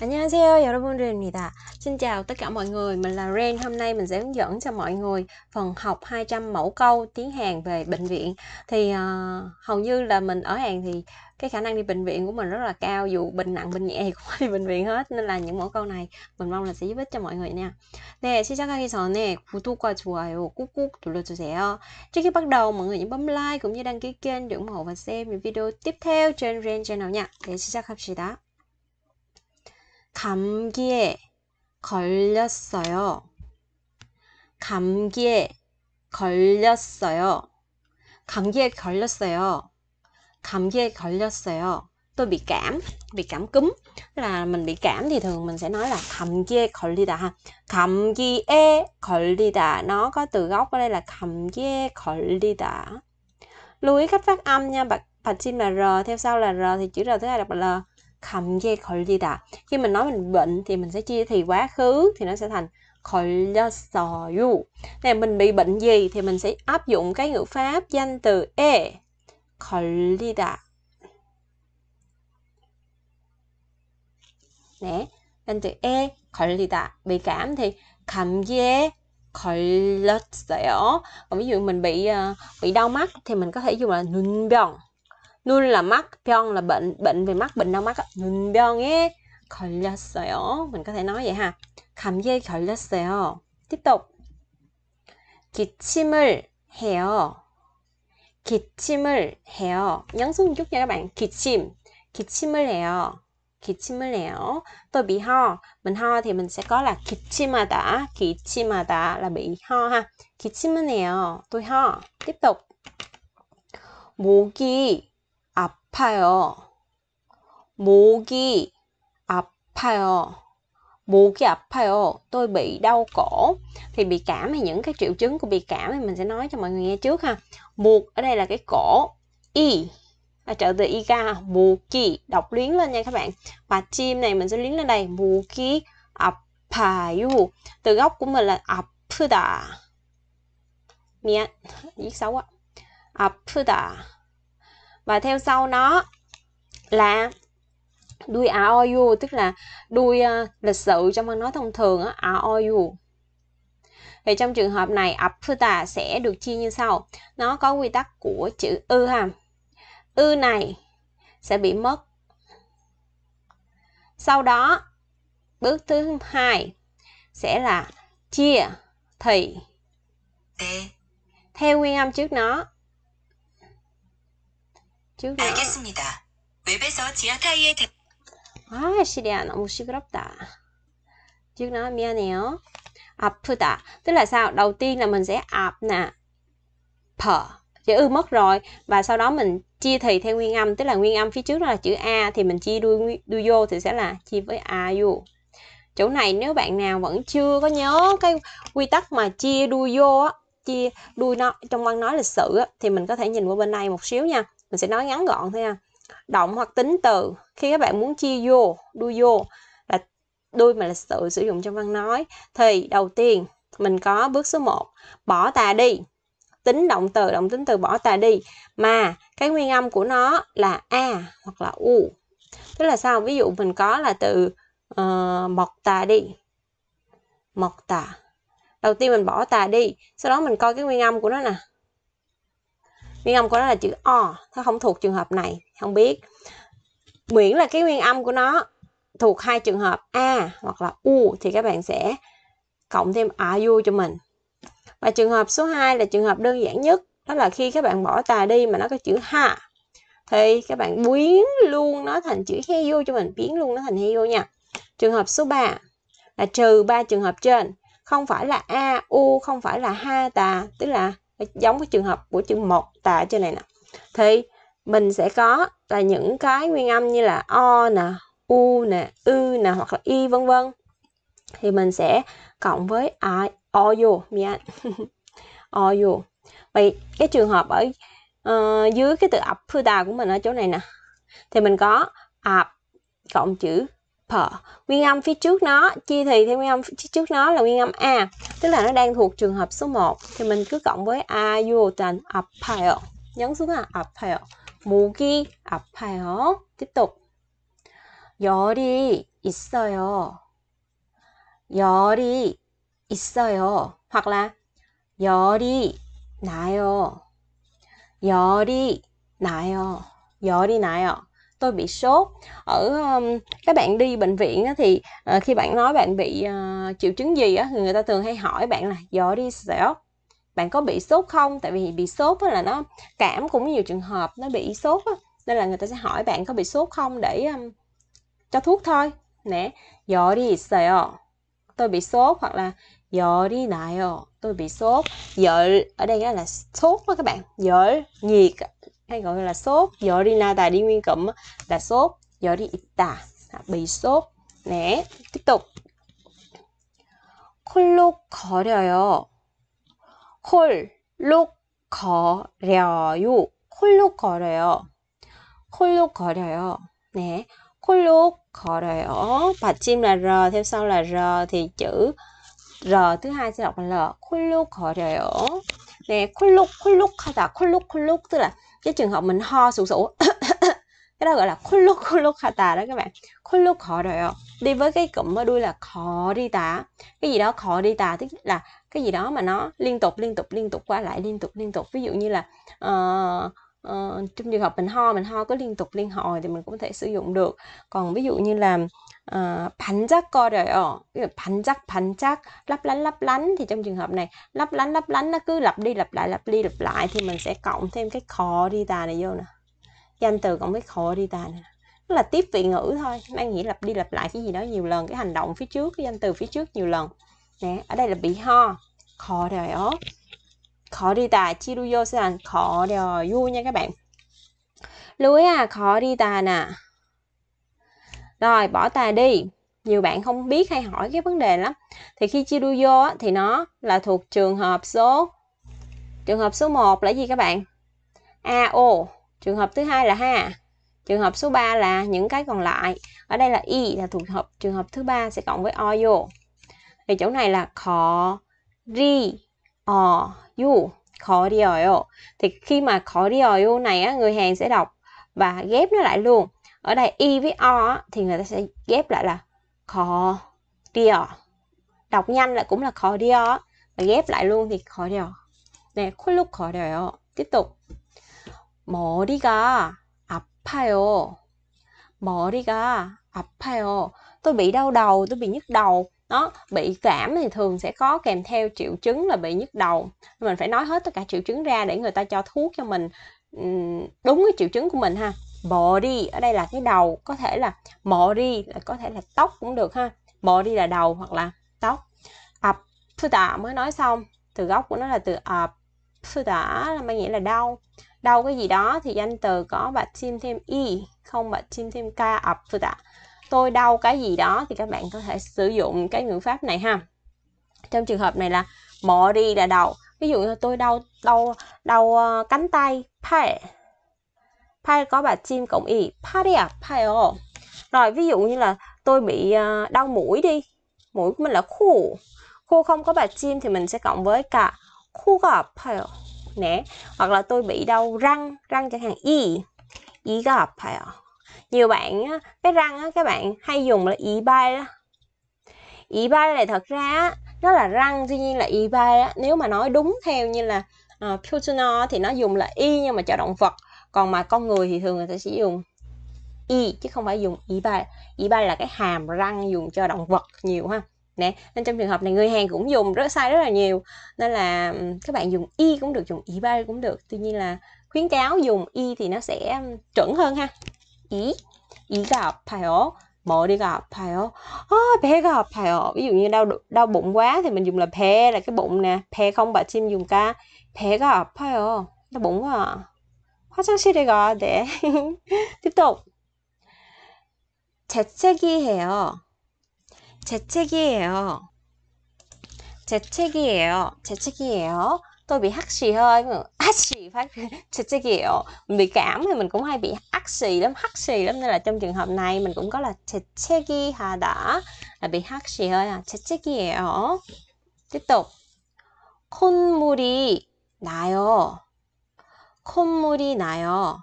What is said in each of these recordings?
안녕하세요 여러분 Ren입니다 Xin chào tất cả mọi người, mình là Ren Hôm nay mình sẽ hướng dẫn cho mọi người phần học 200 mẫu câu tiếng Hàn về bệnh viện Thì uh, hầu như là mình ở Hàn thì cái khả năng đi bệnh viện của mình rất là cao Dù bệnh nặng, bệnh nhẹ thì cũng đi bệnh viện hết Nên là những mẫu câu này mình mong là sẽ giúp ích cho mọi người nha Nè, 시작하기 전에 구독과 좋아요 꾹꾹 눌러주세요 Trước khi bắt đầu, mọi người nhớ bấm like cũng như đăng ký kênh để ủng hộ và xem những video tiếp theo trên Ren Channel nha Để 시작합시다 감기에 걸렸어요. 감기에 걸렸어요. 감기에 걸렸어요. 감기에 걸렸어요. Tôi bị cảm, bị cảm cúm. Là mình bị cảm thì thường mình sẽ nói là 감기에 걸리다 ha. 감기에 걸리다. Nó có từ gốc ở đây là 감기에 걸리다. Lưu ý cách phát âm nha. Bạn chim là R, theo sau là R thì chữ R thứ hai đ là L. 감기에 걸리다. Khi mình nói mình bệnh thì mình sẽ chia thì quá khứ thì nó sẽ thành 걸렸어요. Nè mình bị bệnh gì thì mình sẽ áp dụng cái ngữ pháp danh từ e 걸리다. Nè, danh từ e 걸리다. Bị cảm thì 감기에 걸렸어요. Còn ví dụ mình bị uh, bị đau mắt thì mình có thể dùng là 눈병. 눈 là mắt, 병 là bệnh, bệnh về mắt, bệnh đau mắt. 눈병에 걸렸어요. Mình có thể nói vậy ha. 감기에 걸렸어요. Tiếp tục. 기침을 해요. 기침을 해요. Nhấn xuống một chút nha các bạn. 기침. 기침을 해요. 기침을 해요. Tôi bị ho. Mình ho thì mình sẽ có là 기침하다. 기침하다 là bị ho ha. 기침은 해요. Tôi ho. Tiếp tục. 목이 아파요. 목이 아파요. 목이 아파요. Tôi bị đau cổ. Thì bị cảm hay những cái triệu chứng của bị cảm thì mình sẽ nói cho mọi người nghe trước ha. Mục ở đây là cái cổ. Y là trợ từ iga muki đọc luyến lên nha các bạn và chim này mình sẽ luyến lên đây muki apayu từ gốc của mình là apuda miệng viết xấu á apuda và theo sau nó là đuôi aoyu tức là đuôi uh, lịch sự trong văn nói thông thường á aoyu thì trong trường hợp này apta sẽ được chia như sau nó có quy tắc của chữ ư ha ư này sẽ bị mất sau đó bước thứ hai sẽ là chia thì theo nguyên âm trước nó 지우개. 알겠습니다. 웹에서 지하 타이에 대... 아, 시리아 너무 시끄럽다. 지우나 미안해요. 아프다. Tức là sao? Đầu tiên là mình sẽ ạp nè. Pờ. Chữ ư mất rồi. Và sau đó mình chia thì theo nguyên âm. Tức là nguyên âm phía trước là chữ A. Thì mình chia đuôi, đuôi vô thì sẽ là chia với A vô. Chỗ này nếu bạn nào vẫn chưa có nhớ cái quy tắc mà chia đuôi vô á. Chia đuôi nó trong văn nói lịch sử á. Thì mình có thể nhìn qua bên này một xíu nha mình sẽ nói ngắn gọn thôi nha động hoặc tính từ khi các bạn muốn chia vô đuôi vô là đuôi mà là sự sử dụng trong văn nói thì đầu tiên mình có bước số 1 bỏ tà đi tính động từ động tính từ bỏ tà đi mà cái nguyên âm của nó là a hoặc là u tức là sao ví dụ mình có là từ uh, ờ, mọc tà đi mọc tà đầu tiên mình bỏ tà đi sau đó mình coi cái nguyên âm của nó nè nguyên âm của nó là chữ o nó không thuộc trường hợp này không biết miễn là cái nguyên âm của nó thuộc hai trường hợp a hoặc là u thì các bạn sẽ cộng thêm a u cho mình và trường hợp số 2 là trường hợp đơn giản nhất đó là khi các bạn bỏ tà đi mà nó có chữ ha thì các bạn biến luôn nó thành chữ he u cho mình biến luôn nó thành he u nha trường hợp số 3 là trừ ba trường hợp trên không phải là a u không phải là ha tà tức là giống với trường hợp của chữ một tả trên này nè thì mình sẽ có là những cái nguyên âm như là o nè u nè ư nè hoặc là y vân vân thì mình sẽ cộng với i o vô mian dạ. o vô vậy cái trường hợp ở uh, dưới cái từ ập thư đà của mình ở chỗ này nè thì mình có ập cộng chữ per nguyên âm phía trước nó chia thì theo nguyên âm phía trước nó là nguyên âm a tức là nó đang thuộc trường hợp số 1 thì mình cứ cộng với a vô thành a pile nhấn xuống là a pile 목이 아파요. tiếp tục. 열이 있어요. 열이 있어요. hoặc là 열이 나요. 열이 나요. 열이 나요 tôi bị sốt ở um, các bạn đi bệnh viện á, thì à, khi bạn nói bạn bị à, triệu chứng gì á thì người ta thường hay hỏi bạn là do đi sẹo bạn có bị sốt không tại vì bị sốt là nó cảm cũng nhiều trường hợp nó bị sốt nên là người ta sẽ hỏi bạn có bị sốt không để um, cho thuốc thôi nè do đi sẹo tôi bị sốt hoặc là do đi đại tôi bị sốt vợ ở đây là sốt đó các bạn vợ nhiệt hay gọi là sốt 열이 나다 liên cụm là sốt 열이 있다 bị sốt 네 tiếp tục 콜록거려요 콜록거려요 콜록거려요 콜록거려요 네 콜록거려요 받침 là r theo sau là r thì chữ r thứ hai sẽ đọc là l 콜록거려요 네 콜록 콜록하다 콜록콜록 tức là cái trường hợp mình ho sụ sụ cái đó gọi là khuluk khuluk hata đó các bạn khuluk khó rồi đi với cái cụm ở đuôi là khó đi tả cái gì đó khó đi tả tức là cái gì đó mà nó liên tục liên tục liên tục qua lại liên tục liên tục ví dụ như là uh, Ờ, trong trường hợp mình ho mình ho có liên tục liên hồi thì mình cũng có thể sử dụng được còn ví dụ như là ờ, phản uh, giác co rồi ở phản giác phản giác lấp lánh lấp lánh thì trong trường hợp này lấp lánh lấp lánh nó cứ lặp đi lặp lại lặp đi lặp lại thì mình sẽ cộng thêm cái khó đi tà này vô nè danh từ cộng cái khó đi tà này nó là tiếp vị ngữ thôi mang nghĩ lặp đi lặp lại cái gì đó nhiều lần cái hành động phía trước cái danh từ phía trước nhiều lần nè ở đây là bị ho khó rồi ớt đi khó 지루요스란 거려요 nha các bạn lưu ý à khó đi tà nè rồi bỏ tà đi nhiều bạn không biết hay hỏi cái vấn đề lắm thì khi chia đuôi vô thì nó là thuộc trường hợp số trường hợp số 1 là gì các bạn AO trường hợp thứ hai là ha trường hợp số 3 là những cái còn lại ở đây là y là thuộc hợp trường hợp thứ ba sẽ cộng với o vô thì chỗ này là khó ri o you khó đi어요 thì khi mà khó đi어요 này á, người hàng sẽ đọc và ghép nó lại luôn ở đây y với o thì người ta sẽ ghép lại là khó đi어 đọc nhanh là cũng là khó đi어 và ghép lại luôn thì khó đi어 nè khúc lúc khó đi어요 tiếp tục 머리가 아파요 머리가 아파요 tôi bị đau đầu tôi bị nhức đầu đó bị cảm thì thường sẽ có kèm theo triệu chứng là bị nhức đầu mình phải nói hết tất cả triệu chứng ra để người ta cho thuốc cho mình đúng cái triệu chứng của mình ha body ở đây là cái đầu có thể là body là có thể là tóc cũng được ha body là đầu hoặc là tóc ập sư tạ mới nói xong từ gốc của nó là từ ập sư tạ là mang nghĩa là đau đau cái gì đó thì danh từ có bạch chim thêm y không bạch chim thêm ca ập sư tạ tôi đau cái gì đó thì các bạn có thể sử dụng cái ngữ pháp này ha trong trường hợp này là mọ đi là đầu ví dụ như tôi đau đau đau ờ, cánh tay pai pai có bà chim cộng y pai à pai o rồi ví dụ như là tôi bị ờ, đau mũi đi mũi của mình là khu khu không có bà chim thì mình sẽ cộng với cả khu gà pai nè hoặc là tôi bị đau răng răng chẳng hạn y y gà pai nhiều bạn á, cái răng á, các bạn hay dùng là ý bay đó ý bay này thật ra nó là răng tuy nhiên là ý bay á, nếu mà nói đúng theo như là uh, thì nó dùng là y nhưng mà cho động vật còn mà con người thì thường người ta sẽ dùng y chứ không phải dùng ý bay ý bay là cái hàm răng dùng cho động vật nhiều ha nè nên trong trường hợp này người hàng cũng dùng rất sai rất là nhiều nên là ừ, các bạn dùng y cũng được dùng ý bay cũng được tuy nhiên là khuyến cáo dùng y thì nó sẽ ừ, chuẩn hơn ha 이, 이가 아파요. 머리가 apa요. À, bé ga apa요. Ví dụ như đau đau bụng quá thì mình dùng là bé là cái bụng nè. bé không bà chim dùng ca. bé ga apa요. Đau bụng quá à. 화장실에 가야 돼. tiếp tục. 재채기해요. 재채기해요. 재채기해요. 재채기해요. tôi bị hắt xì hơi hắt xì phát xịt xì kiểu mình bị cảm thì mình cũng hay bị hắt xì lắm hắt xì lắm nên là trong trường hợp này mình cũng có là xịt xì ghi hà đã là bị hắt xì hơi à xịt xì kiểu tiếp tục 콧물이 나요 콧물이 나요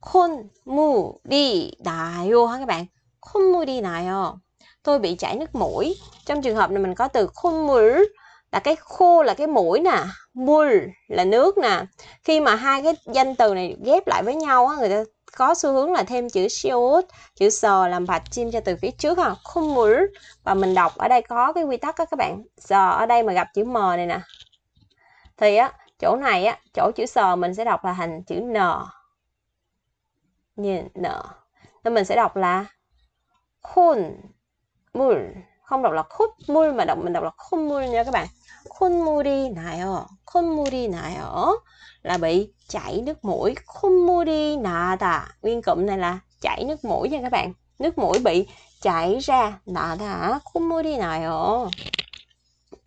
콧물이 나요 ha các bạn 콧물이 나요 tôi bị chảy nước mũi trong trường hợp này mình có từ 콧물 là cái khô là cái mũi nè mul là nước nè khi mà hai cái danh từ này ghép lại với nhau á, người ta có xu hướng là thêm chữ siot chữ sờ làm bạch chim cho từ phía trước ha không mũi và mình đọc ở đây có cái quy tắc á các bạn sờ ở đây mà gặp chữ m này nè thì á chỗ này á chỗ chữ sờ mình sẽ đọc là thành chữ n nhìn n nên mình sẽ đọc là khôn mul không đọc là khúc mul mà đọc mình đọc là khôn mul nha các bạn 콧물이 나요. 콧물이 나요. Là bị chảy nước mũi. 콧물이 나다. Nguyên cụm này là chảy nước mũi nha các bạn. Nước mũi bị chảy ra. 나다. 콧물이 나요.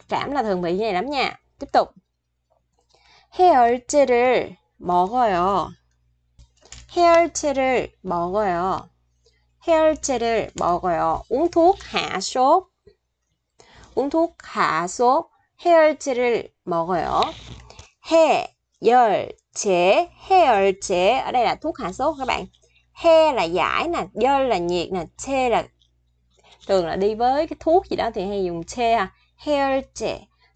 cảm là thường bị như này lắm nha. Tiếp tục. 해열제를 먹어요. 해열제를 먹어요. 해열제를 먹어요. Uống thuốc hạ sốt. Uống thuốc hạ sốt. 해열제를 먹어요. 해, 열, chế, 해열 chế. Ở đây là thuốc hạ sốt các bạn. He là giải nè, dơ là nhiệt nè, che là thường là đi với cái thuốc gì đó thì hay dùng che à. He열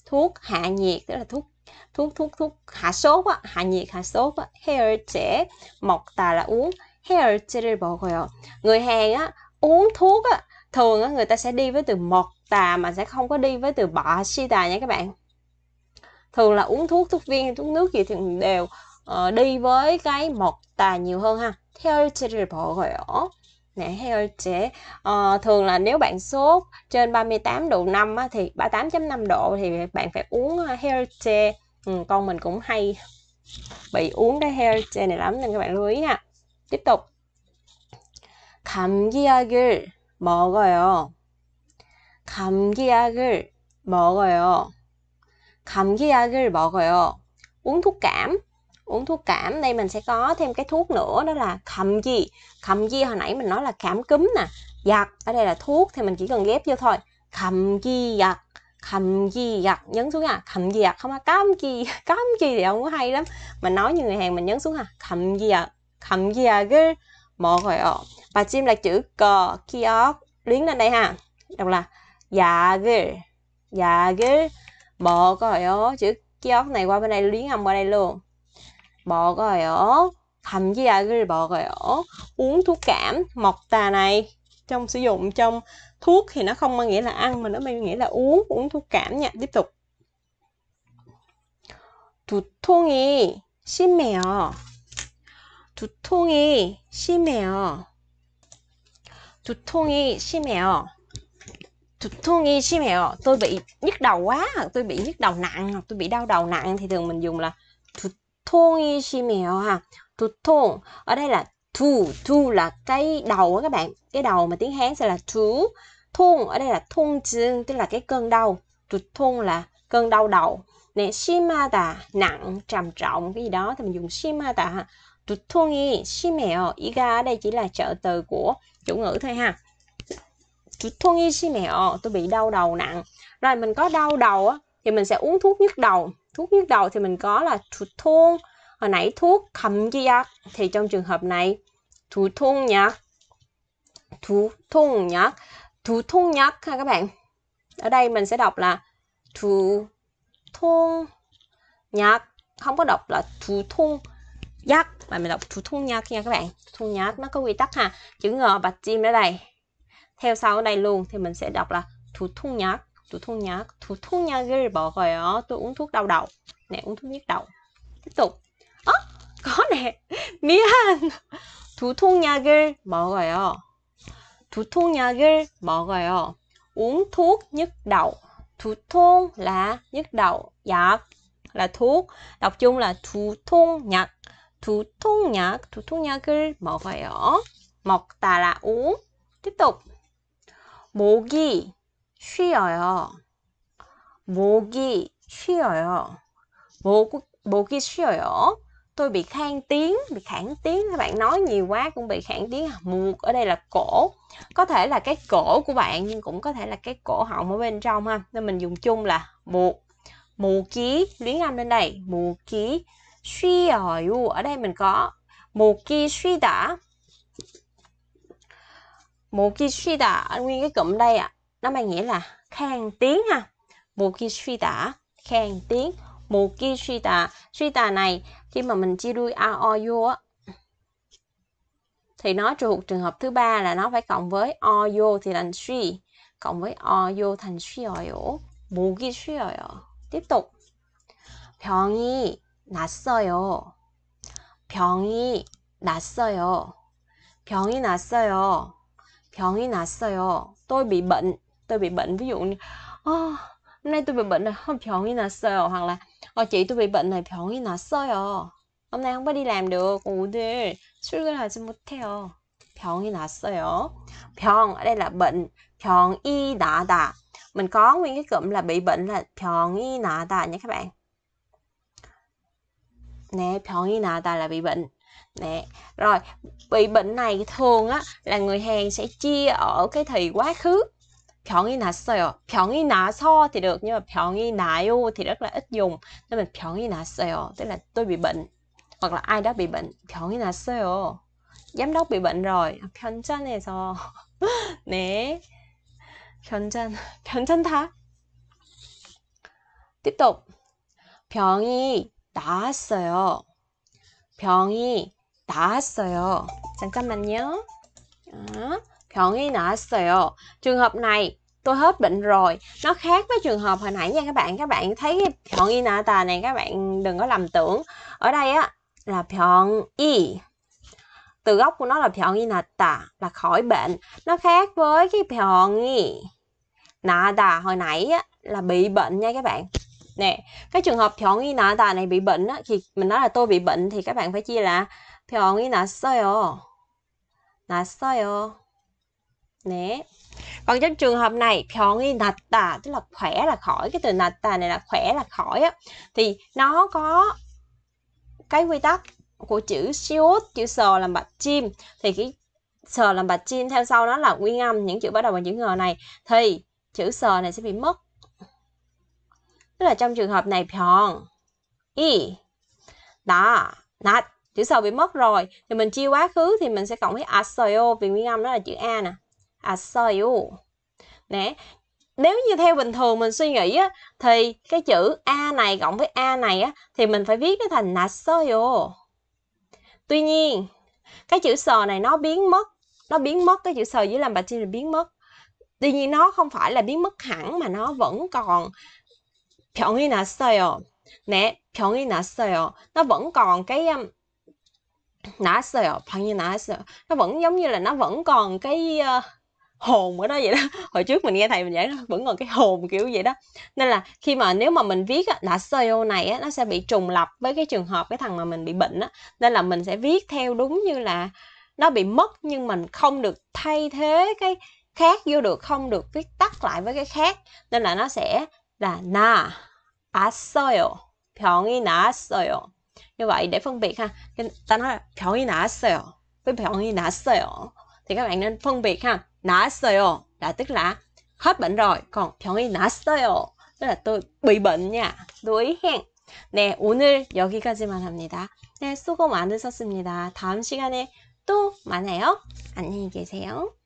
thuốc hạ nhiệt tức là thuốc thuốc thuốc thuốc hạ sốt á, hạ nhiệt hạ sốt á. He열 mọc tà là uống. He열 먹어요. Người Hàn á uống thuốc á thường á người ta sẽ đi với từ mọc tà mà sẽ không có đi với từ bọ si tà nha các bạn thường là uống thuốc thuốc viên thuốc nước gì thì đều uh, đi với cái mộc tà nhiều hơn ha theo triple gọi ổ nè theo trẻ ờ, thường là nếu bạn sốt trên 38 độ 5 á, thì 38.5 độ thì bạn phải uống ờ, heo tre ừ, con mình cũng hay bị uống cái heo tre này lắm nên các bạn lưu ý nha tiếp tục 감기약을 먹어요 감기약을 먹어요. 감기약을 먹어요. Uống thuốc cảm. Uống thuốc cảm đây mình sẽ có thêm cái thuốc nữa đó là 감기. 감기 hồi nãy mình nói là cảm cúm nè. Giặc ở đây là thuốc thì mình chỉ cần ghép vô thôi. 감기약. 감기약 nhấn xuống à 감기약 không à 감기 감기 thì không có hay lắm mình nói như người hàng mình nhấn xuống à 감기약 감기약을 ạ và chim là chữ cờ kiok luyến lên đây ha đọc là 약을 약을 먹어요. Chứ kiok này qua bên này luyến hồng qua đây luôn. 먹어요. 감기약을 먹어요. Uống thuốc cảm. Mộc tà này trong sử dụng trong thuốc thì nó không mang nghĩa là ăn mà nó mang nghĩa là uống. Uống thuốc cảm nha. Tiếp tục. 두통이 심해요. 두통이 심해요. 두통이 심해요. thương nghi xí mèo tôi bị nhức đầu quá hoặc tôi bị nhức đầu nặng hoặc tôi bị đau đầu nặng thì thường mình dùng là thương nghi xí mèo ha thương ở đây là thu thu là cái đầu á các bạn cái đầu mà tiếng hán sẽ là thú thun ở đây là thun chương tức là cái cơn đau tụt thun là cơn đau đầu nè shimata nặng trầm trọng cái gì đó thì mình dùng shimata tụt thun y shimeo iga ở đây chỉ là trợ từ của chủ ngữ thôi ha 통이 심해요. Tôi bị đau đầu nặng. Rồi mình có đau đầu á, thì mình sẽ uống thuốc nhức đầu. Thuốc nhức đầu thì mình có là 두통. Hồi nãy thuốc 감기약 thì trong trường hợp này 두통약. 두통약. 두통약 ha các bạn. Ở đây mình sẽ đọc là 두통약 không có đọc là 두통 yak mà mình đọc thủ thun nhạc nha các bạn thun nhạc nó có quy tắc ha chữ ngờ bạch chim ở đây theo sau đây luôn thì mình sẽ đọc là 두통약, 두통약, 두통약을 먹어요. Tôi uống thuốc đau đầu. Nè, uống thuốc nhức đầu. Tiếp tục. Ơ, à, có nè. 미안. 두통약을 먹어요. 두통약을 먹어요. Uống thuốc nhức đầu. 두통 là nhức đầu. 약 dạ, là thuốc. Đọc chung là 두통약. 두통약, 두통약을 mọc 먹다 là uống. Tiếp tục. 목이 쉬어요. 목이 쉬어요. 목, 목이 쉬어요. Tôi bị khang tiếng, bị khản tiếng. Các bạn nói nhiều quá cũng bị khản tiếng. Mục ở đây là cổ. Có thể là cái cổ của bạn nhưng cũng có thể là cái cổ họng ở bên trong ha. Nên mình dùng chung là mục. Mù ký, luyến âm lên đây. Mù ký, suy ở đây mình có mù ký suy đã một 모기쉬다 nguyên cái cụm đây ạ à, nó mang nghĩa là khang tiếng ha một 모기쉬다 khang tiếng một 모기쉬다 쉬다 này khi mà mình chia đuôi a o u á thì nó thuộc trường hợp thứ ba là nó phải cộng với o vô thì thành suy cộng với o vô thành suy rồi ổ o vô tiếp tục 병이 났어요 병이 났어요 병이 났어요 병이 났어요. Tôi bị bệnh. Tôi bị bệnh. Ví dụ như oh, hôm nay tôi bị bệnh rồi. 병이 났어요. Hoặc là oh, chị tôi bị bệnh này. 병이 났어요. Hôm nay không có đi làm được. 오늘 출근하지 못해요. 병이 났어요. 병 ở đây là bệnh. 병이 나다. Mình có nguyên cái cụm là bị bệnh là 병이 나다 nha các bạn. Nè, 병이 나다 là bị bệnh nè rồi bị bệnh này thường á là người Hàn sẽ chia ở cái thì quá khứ 평이 났어요. 평이 나서 thì được nhưng mà 평이 나요 thì rất là ít dùng. Nên mình 평이 났어요, tức là tôi bị bệnh hoặc là ai đó bị bệnh. 병이 났어요. Giám đốc bị bệnh rồi. nè 편찮해서. 네. 편찮. 편찮다. tiếp tục. 병이 나았어요. 병이 나았어요. 잠깐만요. 아, 병이 나았어요. Trường hợp này tôi hết bệnh rồi. Nó khác với trường hợp hồi nãy nha các bạn. Các bạn thấy cái 병이 나다 này các bạn đừng có lầm tưởng. Ở đây á là 병이 từ gốc của nó là 병이 났다 là khỏi bệnh. Nó khác với cái 병이 나다 hồi nãy á, là bị bệnh nha các bạn nè cái trường hợp nà ta này bị bệnh á, thì mình nói là tôi bị bệnh thì các bạn phải chia là nà 병이 났어요 났어요 nè còn trong trường hợp này 병이 ta tức là khỏe là khỏi cái từ ta này là khỏe là khỏi á thì nó có cái quy tắc của chữ siêu chữ sờ làm bạch chim thì cái sờ làm bạch chim theo sau đó là nguyên âm những chữ bắt đầu bằng chữ ngờ này thì chữ sờ này sẽ bị mất Tức là trong trường hợp này pyong. Y. Đó. Not. Chữ sầu bị mất rồi. Thì mình chia quá khứ thì mình sẽ cộng với asoyo. Vì nguyên âm đó là chữ A nè. Asoyo. Nè. Nếu như theo bình thường mình suy nghĩ á, thì cái chữ A này cộng với A này á, thì mình phải viết nó thành nasoyo. Tuy nhiên, cái chữ sờ này nó biến mất. Nó biến mất, cái chữ sờ dưới làm bà là biến mất. Tuy nhiên nó không phải là biến mất hẳn mà nó vẫn còn 병이 났어요. 네, 병이 났어요. Nó vẫn còn cái um, 났어요. 병이 났어요. Nó vẫn giống như là nó vẫn còn cái uh, hồn ở đó vậy đó hồi trước mình nghe thầy mình giảng vẫn còn cái hồn kiểu vậy đó nên là khi mà nếu mà mình viết á, là seo này á, nó sẽ bị trùng lập với cái trường hợp cái thằng mà mình bị bệnh á nên là mình sẽ viết theo đúng như là nó bị mất nhưng mình không được thay thế cái khác vô được không được viết tắt lại với cái khác nên là nó sẽ là 나 왔어요. 병이 나았어요. Như vậy để phân biệt ha, ta nói là 병이 나았어요 với 병이 났어요. Thì các bạn nên phân biệt ha. 나았어요 là tức là hết bệnh rồi, còn 병이 났어요 tức là tôi bị bệnh nha. đuối hẹn. 네, 오늘 여기까지만 합니다. 네, 수고 많으셨습니다. 다음 시간에 또 만나요. 안녕히 계세요.